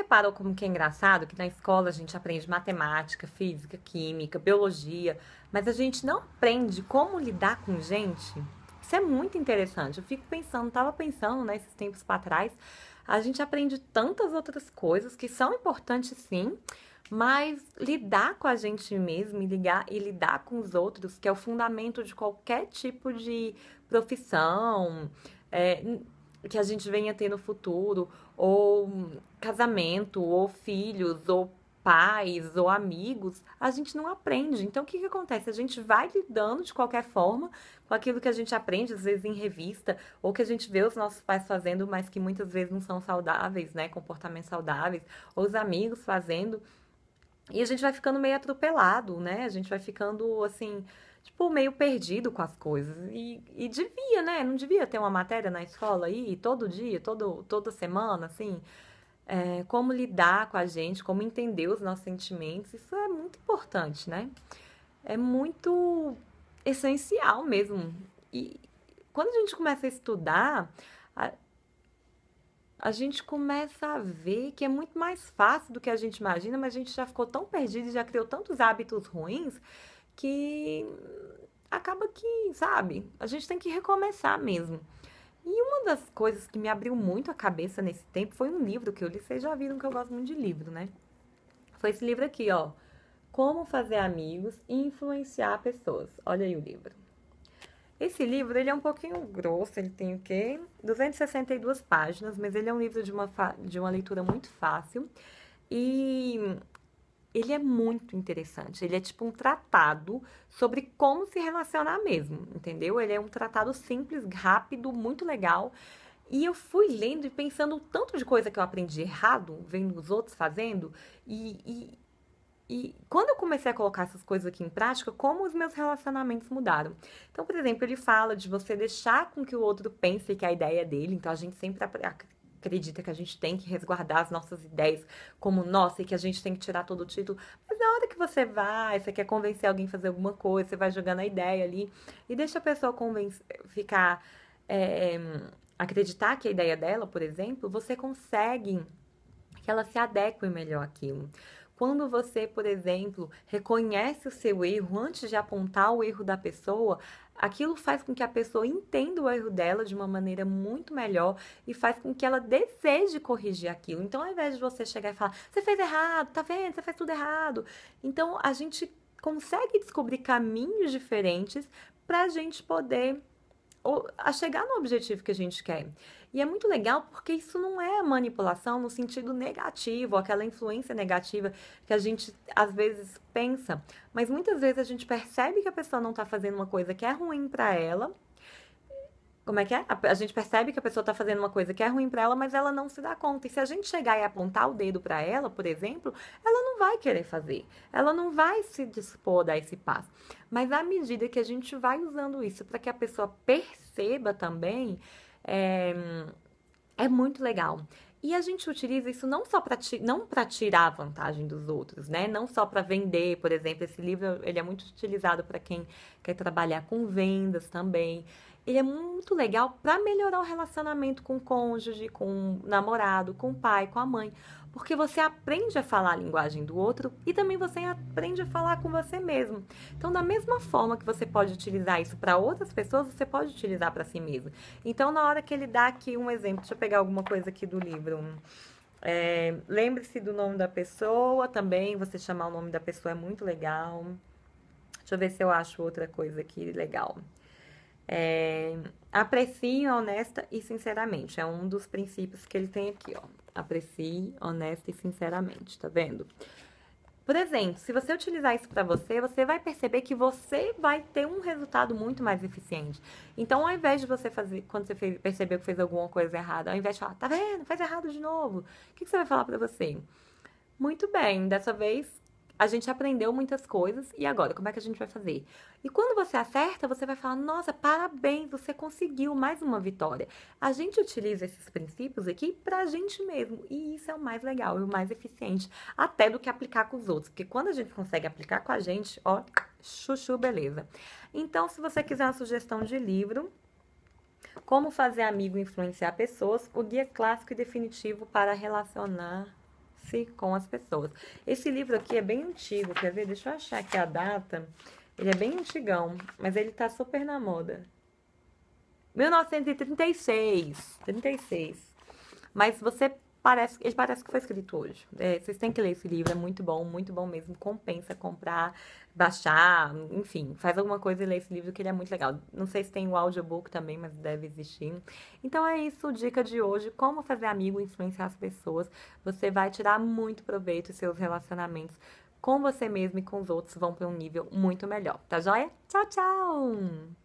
reparou como que é engraçado que na escola a gente aprende matemática, física, química, biologia, mas a gente não aprende como lidar com gente? Isso é muito interessante. Eu fico pensando, tava pensando nesses né, tempos para trás, a gente aprende tantas outras coisas que são importantes sim, mas lidar com a gente mesmo e, ligar, e lidar com os outros, que é o fundamento de qualquer tipo de profissão é, que a gente venha ter no futuro, ou casamento, ou filhos, ou pais ou amigos, a gente não aprende. Então, o que, que acontece? A gente vai lidando de qualquer forma com aquilo que a gente aprende, às vezes em revista, ou que a gente vê os nossos pais fazendo, mas que muitas vezes não são saudáveis, né? Comportamentos saudáveis, ou os amigos fazendo. E a gente vai ficando meio atropelado, né? A gente vai ficando assim tipo, meio perdido com as coisas. E, e devia, né? Não devia ter uma matéria na escola aí, todo dia, todo, toda semana, assim. É, como lidar com a gente, como entender os nossos sentimentos, isso é muito importante, né? É muito essencial mesmo. E quando a gente começa a estudar, a, a gente começa a ver que é muito mais fácil do que a gente imagina, mas a gente já ficou tão perdido e já criou tantos hábitos ruins que acaba que, sabe, a gente tem que recomeçar mesmo. E uma das coisas que me abriu muito a cabeça nesse tempo foi um livro que eu li, vocês já viram que eu gosto muito de livro, né? Foi esse livro aqui, ó. Como fazer amigos e influenciar pessoas. Olha aí o livro. Esse livro, ele é um pouquinho grosso, ele tem o quê? 262 páginas, mas ele é um livro de uma, de uma leitura muito fácil. E ele é muito interessante. Ele é tipo um tratado sobre como se relacionar mesmo, entendeu? Ele é um tratado simples, rápido, muito legal. E eu fui lendo e pensando o tanto de coisa que eu aprendi errado, vendo os outros fazendo, e, e, e quando eu comecei a colocar essas coisas aqui em prática, como os meus relacionamentos mudaram. Então, por exemplo, ele fala de você deixar com que o outro pense que a ideia é dele, então a gente sempre acredita que a gente tem que resguardar as nossas ideias como nossa e que a gente tem que tirar todo o título. Mas na hora que você vai, você quer convencer alguém a fazer alguma coisa, você vai jogando a ideia ali e deixa a pessoa ficar. É, acreditar que a ideia dela, por exemplo, você consegue que ela se adeque melhor àquilo. Quando você, por exemplo, reconhece o seu erro antes de apontar o erro da pessoa, Aquilo faz com que a pessoa entenda o erro dela de uma maneira muito melhor e faz com que ela deseje corrigir aquilo. Então, ao invés de você chegar e falar, você fez errado, tá vendo? Você fez tudo errado. Então, a gente consegue descobrir caminhos diferentes para a gente poder a chegar no objetivo que a gente quer. E é muito legal porque isso não é manipulação no sentido negativo, aquela influência negativa que a gente às vezes pensa, mas muitas vezes a gente percebe que a pessoa não está fazendo uma coisa que é ruim para ela. Como é que é? A, gente percebe que a pessoa está fazendo uma coisa que é ruim para ela, mas ela não se dá conta. E se a gente chegar e apontar o dedo para ela, por exemplo, ela não vai querer fazer, ela não vai se dispor a dar esse passo. Mas à medida que a gente vai usando isso para que a pessoa perceba também, é, é muito legal. E a gente utiliza isso não só para não para tirar a vantagem dos outros, né? Não só para vender, por exemplo, esse livro ele é muito utilizado para quem quer trabalhar com vendas também ele é muito legal para melhorar o relacionamento com o cônjuge, com o namorado, com o pai, com a mãe, porque você aprende a falar a linguagem do outro e também você aprende a falar com você mesmo. Então, da mesma forma que você pode utilizar isso para outras pessoas, você pode utilizar para si mesmo. Então, na hora que ele dá aqui um exemplo, deixa eu pegar alguma coisa aqui do livro. É, Lembre-se do nome da pessoa também, você chamar o nome da pessoa é muito legal. Deixa eu ver se eu acho outra coisa aqui legal. É, aprecie honesta e sinceramente. É um dos princípios que ele tem aqui, ó. Aprecie honesta e sinceramente, tá vendo? Por exemplo, se você utilizar isso para você, você vai perceber que você vai ter um resultado muito mais eficiente. Então, ao invés de você fazer, quando você fez, percebeu que fez alguma coisa errada, ao invés de falar, tá vendo, faz errado de novo, o que, que você vai falar para você? Muito bem, dessa vez a gente aprendeu muitas coisas e agora, como é que a gente vai fazer? E quando você acerta, você vai falar: nossa, parabéns, você conseguiu mais uma vitória. A gente utiliza esses princípios aqui pra gente mesmo. E isso é o mais legal e o mais eficiente, até do que aplicar com os outros. Porque quando a gente consegue aplicar com a gente, ó, chuchu, beleza. Então, se você quiser uma sugestão de livro, como fazer amigo influenciar pessoas, o guia clássico e definitivo para relacionar se com as pessoas. Esse livro aqui é bem antigo, quer ver? Deixa eu achar aqui a data. Ele é bem antigão, mas ele tá super na moda. 1936, 36. Mas você parece, ele parece que foi escrito hoje. É, vocês têm que ler esse livro, é muito bom, muito bom mesmo. Compensa comprar, baixar, enfim, faz alguma coisa e lê esse livro que ele é muito legal. Não sei se tem o audiobook também, mas deve existir. Então é isso, dica de hoje: como fazer amigo, influenciar as pessoas. Você vai tirar muito proveito seus relacionamentos com você mesmo e com os outros vão para um nível muito melhor, tá joia? Tchau, tchau!